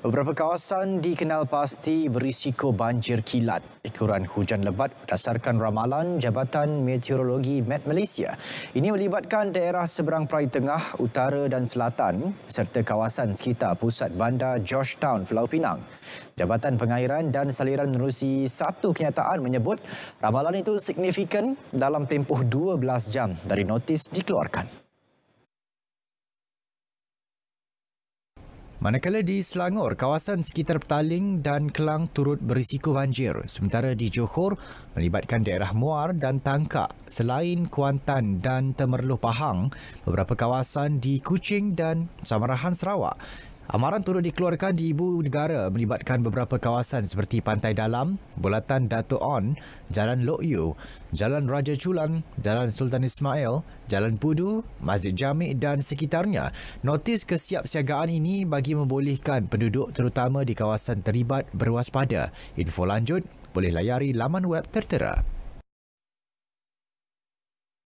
Beberapa kawasan dikenal pasti berisiko banjir kilat. Ikuran hujan lebat berdasarkan ramalan Jabatan Meteorologi Met Malaysia. Ini melibatkan daerah seberang Perai Tengah, Utara dan Selatan serta kawasan sekitar pusat bandar Georgetown, Pulau Pinang. Jabatan Pengairan dan Saliran Menerusi satu kenyataan menyebut ramalan itu signifikan dalam tempoh 12 jam dari notis dikeluarkan. Manakala di Selangor, kawasan sekitar Petaling dan Kelang turut berisiko banjir. Sementara di Johor, melibatkan daerah Muar dan Tangka, selain Kuantan dan Temerloh Pahang, beberapa kawasan di Kuching dan Samarahan Sarawak Amaran turut dikeluarkan di ibu negara melibatkan beberapa kawasan seperti Pantai Dalam, Bulatan Dato On, Jalan Lok Yu, Jalan Raja Chulan, Jalan Sultan Ismail, Jalan Pudu, Masjid Jamik dan sekitarnya. Notis kesiapsiagaan ini bagi membolehkan penduduk terutama di kawasan terlibat berwaspada. Info lanjut boleh layari laman web tertera.